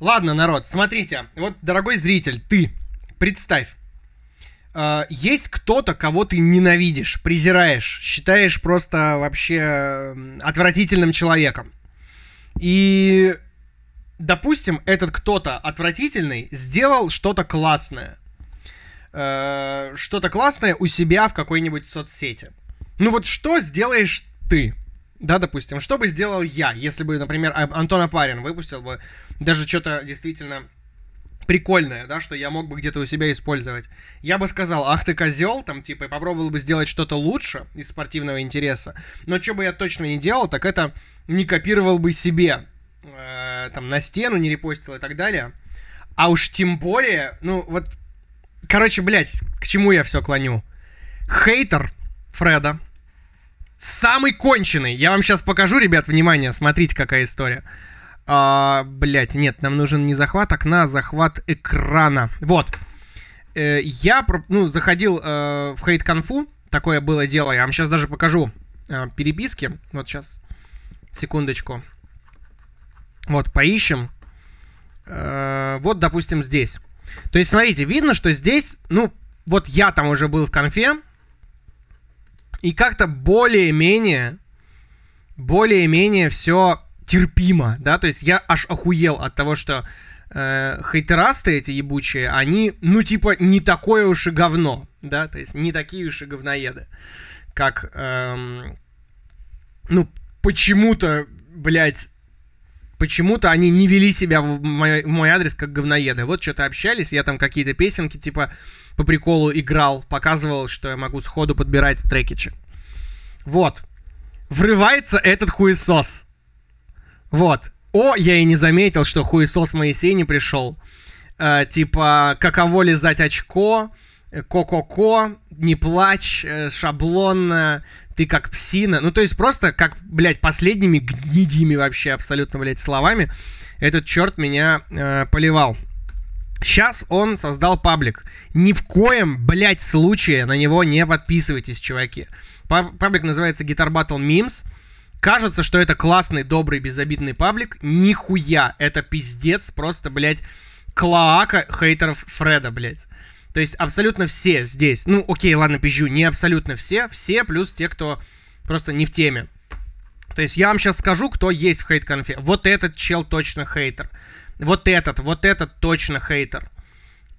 Ладно, народ, смотрите. Вот, дорогой зритель, ты, представь, э, есть кто-то, кого ты ненавидишь, презираешь, считаешь просто вообще отвратительным человеком. И, допустим, этот кто-то отвратительный сделал что-то классное. Э, что-то классное у себя в какой-нибудь соцсети. Ну вот что сделаешь ты? Да, допустим, что бы сделал я, если бы, например, а, Антон Апарин выпустил бы даже что-то действительно прикольное, да, что я мог бы где-то у себя использовать. Я бы сказал, ах ты козел, там, типа, и попробовал бы сделать что-то лучше из спортивного интереса. Но что бы я точно не делал, так это не копировал бы себе, э, там, на стену не репостил и так далее. А уж тем более, ну, вот, короче, блядь, к чему я все клоню. Хейтер Фреда, Самый конченый. Я вам сейчас покажу, ребят, внимание, смотрите, какая история. А, блять, нет, нам нужен не захват окна, а захват экрана. Вот. Э, я ну, заходил э, в Хейт Конфу, такое было дело. Я вам сейчас даже покажу э, переписки. Вот сейчас. Секундочку. Вот, поищем. Э, вот, допустим, здесь. То есть, смотрите, видно, что здесь, ну, вот я там уже был в конфе, и как-то более-менее, более-менее все терпимо, да, то есть я аж охуел от того, что э, хейтерасты эти ебучие, они, ну, типа, не такое уж и говно, да, то есть не такие уж и говноеды, как, эм, ну, почему-то, блядь, почему-то они не вели себя в мой, в мой адрес как говноеды. Вот что-то общались, я там какие-то песенки типа по приколу играл, показывал, что я могу сходу подбирать трекичи. Вот. Врывается этот хуесос. Вот. О, я и не заметил, что хуесос Моисей не пришел. Э, типа, каково лизать очко, ко-ко-ко, не плачь, э, шаблонно, ты как псина. Ну, то есть просто как, блядь, последними гнидими вообще абсолютно, блядь, словами этот черт меня э, поливал. Сейчас он создал паблик. Ни в коем, блядь, случае на него не подписывайтесь, чуваки. Паблик называется Guitar Battle Memes. Кажется, что это классный, добрый, безобидный паблик. Нихуя, это пиздец, просто, блядь, клоака хейтеров Фреда, блядь. То есть абсолютно все здесь, ну окей, ладно, пизжу, не абсолютно все, все плюс те, кто просто не в теме. То есть я вам сейчас скажу, кто есть в хейт-конфе. Вот этот чел точно хейтер. Вот этот, вот этот точно хейтер.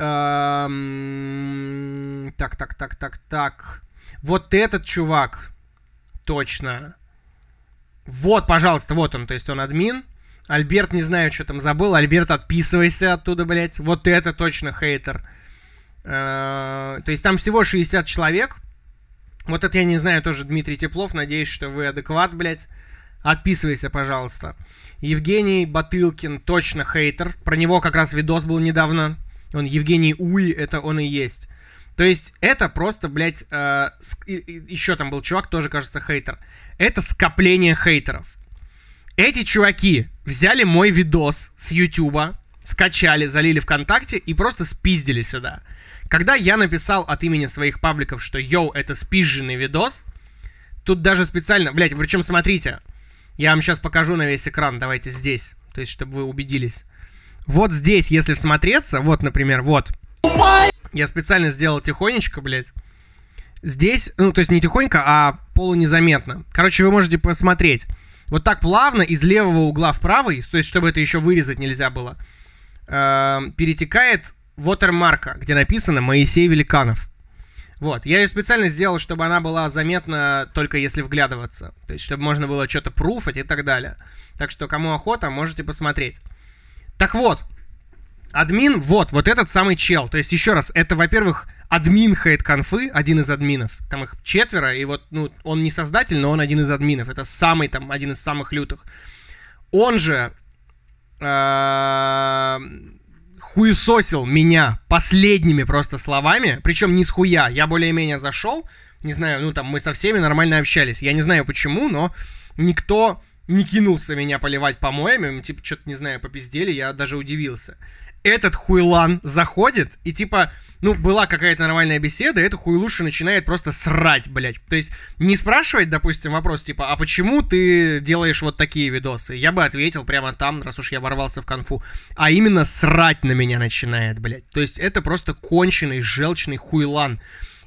Эм... Так, так, так, так, так. Вот этот чувак точно. Вот, пожалуйста, вот он, то есть он админ. Альберт, не знаю, что там забыл. Альберт, отписывайся оттуда, блядь. Вот это точно хейтер. Хейтер. Э, то есть там всего 60 человек. Вот это я не знаю, тоже Дмитрий Теплов. Надеюсь, что вы адекват, блядь. Отписывайся, пожалуйста. Евгений Батылкин точно хейтер. Про него как раз видос был недавно. Он Евгений Уи, это он и есть. То есть это просто, блядь, э, еще там был чувак, тоже, кажется, хейтер. Это скопление хейтеров. Эти чуваки взяли мой видос с Ютуба, скачали, залили ВКонтакте и просто спиздили сюда. Когда я написал от имени своих пабликов, что «Йоу, это спизженный видос», тут даже специально... Блять, причем смотрите, я вам сейчас покажу на весь экран, давайте здесь, то есть, чтобы вы убедились. Вот здесь, если всмотреться, вот, например, вот. Я специально сделал тихонечко, блядь. Здесь, ну, то есть не тихонько, а полунезаметно. Короче, вы можете посмотреть. Вот так плавно из левого угла в правый, то есть чтобы это еще вырезать нельзя было, э, перетекает Watermark, где написано «Моисей Великанов». Вот, я ее специально сделал, чтобы она была заметна только если вглядываться. То есть, чтобы можно было что-то пруфать и так далее. Так что, кому охота, можете посмотреть. Так вот, админ, вот, вот этот самый чел. То есть, еще раз, это, во-первых, админ хейт-конфы, один из админов. Там их четверо, и вот, ну, он не создатель, но он один из админов. Это самый, там, один из самых лютых. Он же э, хуесосил меня последними просто словами, причем не с хуя, я более-менее зашел, не знаю, ну там мы со всеми нормально общались, я не знаю почему, но никто не кинулся меня поливать помоями, типа что-то, не знаю, попиздели, я даже удивился этот хуйлан заходит, и типа, ну, была какая-то нормальная беседа, и эту хуйлуши начинает просто срать, блядь. То есть, не спрашивать, допустим, вопрос, типа, а почему ты делаешь вот такие видосы? Я бы ответил прямо там, раз уж я ворвался в конфу. А именно срать на меня начинает, блядь. То есть, это просто конченый, желчный хуйлан.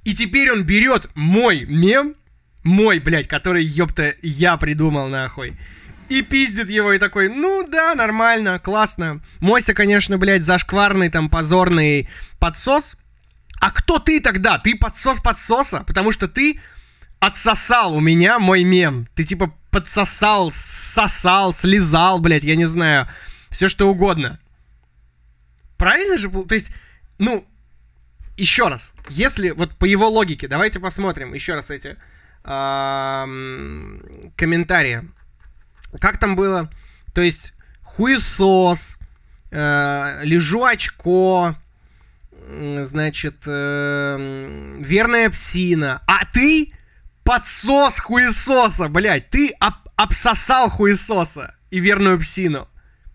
И теперь он берет мой мем, мой, блядь, который, ёпта, я придумал нахуй и пиздит его, и такой, ну да, нормально, классно. Мося, конечно, блядь, зашкварный, там, позорный подсос. А кто ты тогда? Ты подсос подсоса, потому что ты отсосал у меня мой мем. Ты, типа, подсосал, сосал, слезал, блядь, я не знаю, все что угодно. Правильно же? То есть, ну, еще раз, если вот по его логике, давайте посмотрим еще раз эти комментарии. Как там было? То есть хуесос, э, лежу очко, значит, э, верная псина. А ты подсос хуесоса, блядь. Ты об, обсосал хуесоса и верную псину.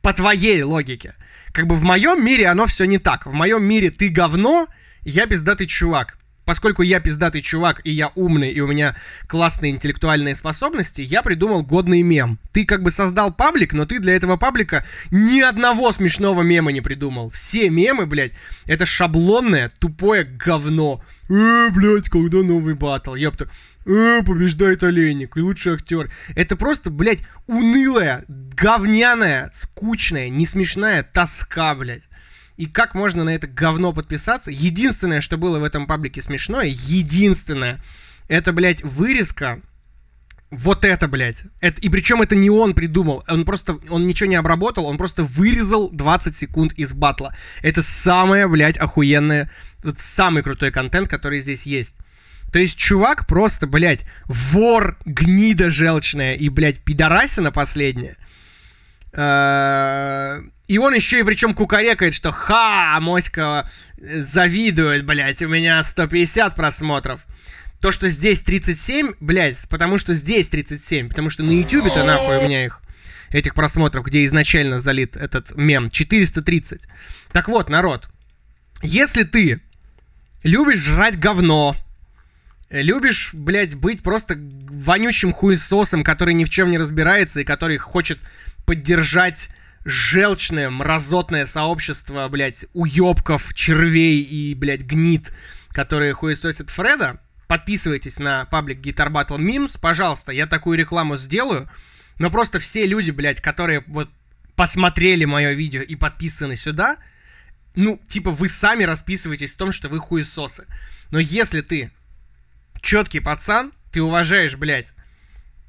По твоей логике. Как бы в моем мире оно все не так. В моем мире ты говно, я пиздатый чувак. Поскольку я пиздатый чувак, и я умный, и у меня классные интеллектуальные способности, я придумал годный мем. Ты как бы создал паблик, но ты для этого паблика ни одного смешного мема не придумал. Все мемы, блядь, это шаблонное, тупое говно. Э, блядь, когда новый батл? Ёпта. Э, побеждает Олейник, и лучший актер. Это просто, блядь, унылая, говняная, скучная, несмешная тоска, блядь и как можно на это говно подписаться. Единственное, что было в этом паблике смешное, единственное, это, блядь, вырезка вот это, блядь. Это, и причем это не он придумал. Он просто, он ничего не обработал, он просто вырезал 20 секунд из батла. Это самое, блядь, охуенное, самый крутой контент, который здесь есть. То есть чувак просто, блядь, вор, гнида желчная и, блядь, пидорасина последняя. Э, и он еще и причем кукарекает, что «Ха, моська завидует, блядь, у меня 150 просмотров». То, что здесь 37, блядь, потому что здесь 37, потому что на ютюбе-то нахуй у меня их, этих просмотров, где изначально залит этот мем, 430. Так вот, народ, если ты любишь жрать говно, любишь, блядь, быть просто вонючим хуесосом, который ни в чем не разбирается и который хочет поддержать желчное, мразотное сообщество, блядь, уёбков, червей и, блядь, гнид, которые хуесосят Фреда, подписывайтесь на паблик Guitar Battle Memes, пожалуйста, я такую рекламу сделаю, но просто все люди, блядь, которые вот посмотрели мое видео и подписаны сюда, ну, типа, вы сами расписываетесь в том, что вы хуесосы. Но если ты четкий пацан, ты уважаешь, блядь,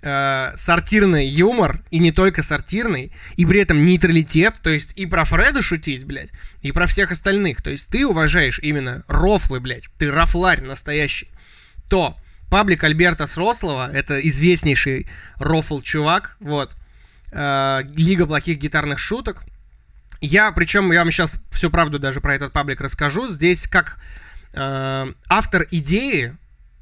э, сортирный юмор, и не только сортирный, и при этом нейтралитет, то есть и про Фреда шутить, блядь, и про всех остальных. То есть ты уважаешь именно рофлы, блядь, ты рофларь настоящий. То паблик Альберта Срослова, это известнейший рофл-чувак, вот, э, Лига плохих гитарных шуток. Я, причем, я вам сейчас всю правду даже про этот паблик расскажу. Здесь как э, автор идеи,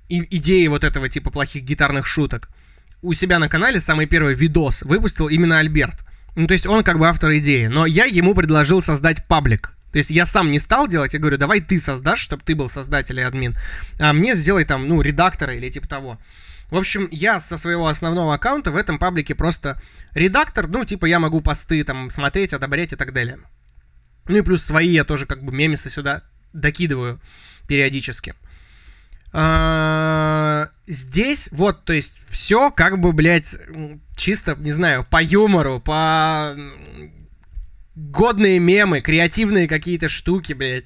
и, идеи вот этого типа плохих гитарных шуток – у себя на канале самый первый видос выпустил именно Альберт. Ну, то есть он как бы автор идеи, но я ему предложил создать паблик. То есть я сам не стал делать, я говорю, давай ты создашь, чтобы ты был создатель и админ, а мне сделай там, ну, редактора или типа того. В общем, я со своего основного аккаунта в этом паблике просто редактор, ну, типа я могу посты там смотреть, одобрять и так далее. Ну и плюс свои я тоже как бы мемесы сюда докидываю периодически. А, здесь вот, то есть, все как бы, блядь, чисто, не знаю, по юмору, по годные мемы, креативные какие-то штуки, блядь.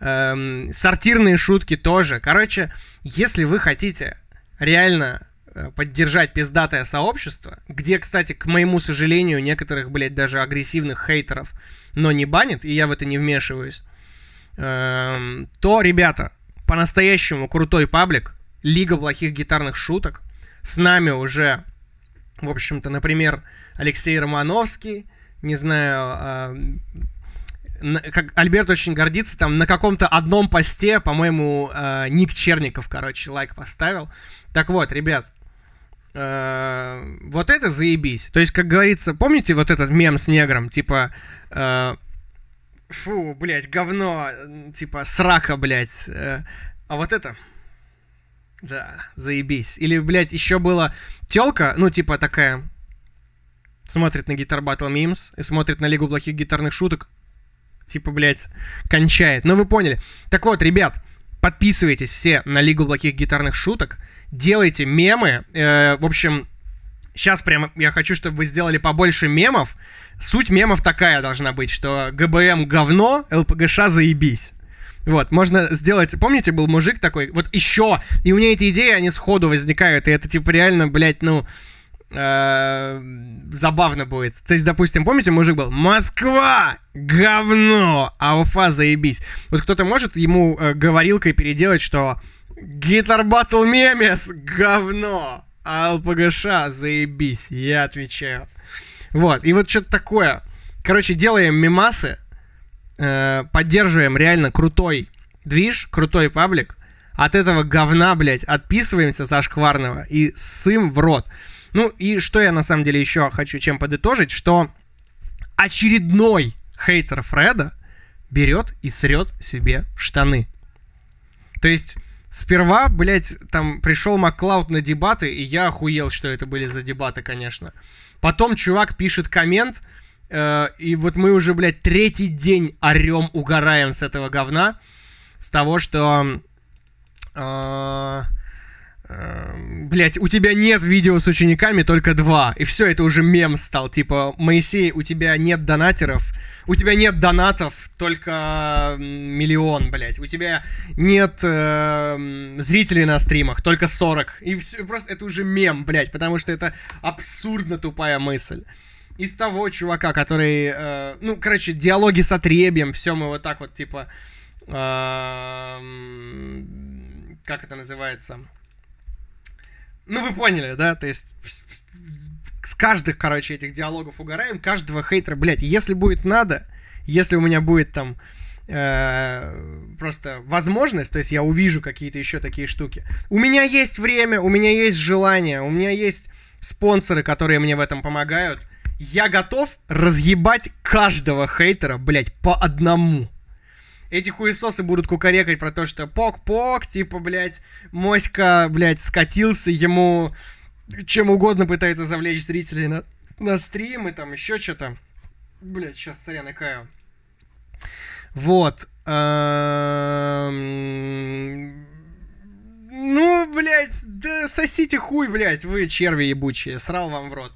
Эм, сортирные шутки тоже. Короче, если вы хотите реально э, поддержать пиздатое сообщество, где, кстати, к моему сожалению, некоторых, блядь, даже агрессивных хейтеров, но не банит, и я в это не вмешиваюсь, эм, то, ребята, по-настоящему крутой паблик, лига плохих гитарных шуток. С нами уже, в общем-то, например, Алексей Романовский, не знаю, э, как Альберт очень гордится, там на каком-то одном посте, по-моему, э, Ник Черников, короче, лайк поставил. Так вот, ребят, а, вот это заебись. То есть, как говорится, помните вот этот мем с негром, типа фу, блядь, говно, типа, срака, блядь. Э, а вот это... Да, заебись. Или, блядь, еще была телка, ну, типа, такая, смотрит на Guitar Battle Memes и смотрит на Лигу плохих гитарных шуток. Типа, блядь, кончает. Ну, вы поняли. Так вот, ребят, подписывайтесь все на Лигу плохих гитарных шуток, делайте мемы, э, в общем, Сейчас прям я хочу, чтобы вы сделали побольше мемов. Суть мемов такая должна быть, что ГБМ говно, ЛПГШ заебись. Вот, можно сделать... Помните, был мужик такой? Вот еще! И у меня эти идеи, они сходу возникают, и это типа реально, блядь, ну... Э, забавно будет. То есть, допустим, помните, мужик был «Москва! Говно! А Уфа заебись!» Вот кто-то может ему э, говорилкой переделать, что «Гитар Батл Мемес! Говно!» а ЛПГШ, заебись, я отвечаю. Вот, и вот что-то такое. Короче, делаем мимасы, э, поддерживаем реально крутой движ, крутой паблик. От этого говна, блядь, отписываемся со шкварного и сым в рот. Ну и что я на самом деле еще хочу чем подытожить, что очередной хейтер Фреда берет и срет себе штаны. То есть Сперва, блядь, там пришел Маклауд на дебаты, и я охуел, что это были за дебаты, конечно. Потом чувак пишет коммент, э, и вот мы уже, блядь, третий день орем, угораем с этого говна, с того, что... Э, Эм, блять, у тебя нет видео с учениками, только два. И все, это уже мем стал. Типа, Моисей, у тебя нет донатеров, у тебя нет донатов, только миллион, блять. У тебя нет э, зрителей на стримах, только 40. И все, просто это уже мем, блять, потому что это абсурдно тупая мысль. Из того чувака, который, э, ну, короче, диалоги с Отребием, все мы вот так вот, типа, э, как это называется? Ну, вы поняли, да? То есть с каждых, короче, этих диалогов угораем, каждого хейтера, блядь, если будет надо, если у меня будет там э, просто возможность, то есть я увижу какие-то еще такие штуки. У меня есть время, у меня есть желание, у меня есть спонсоры, которые мне в этом помогают. Я готов разъебать каждого хейтера, блядь, по одному эти хуесосы будут кукарекать про то, что пок-пок, типа, блядь, моська, блядь, скатился, ему чем угодно пытается завлечь зрителей на, на стрим и там еще что-то. Блядь, сейчас, сорян, икаю. Вот. Эм, ну, блядь, да сосите хуй, блядь, вы черви ебучие, срал вам в рот.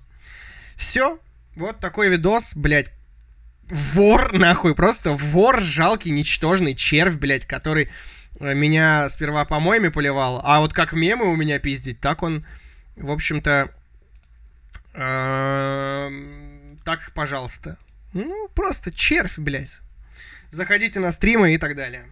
Все, вот такой видос, блядь, вор, нахуй, просто вор, жалкий, ничтожный червь, блядь, который э, меня сперва помоями поливал, а вот как мемы у меня пиздить, так он, в общем-то, эм, так, пожалуйста. Ну, просто червь, блядь. Заходите на стримы и так далее.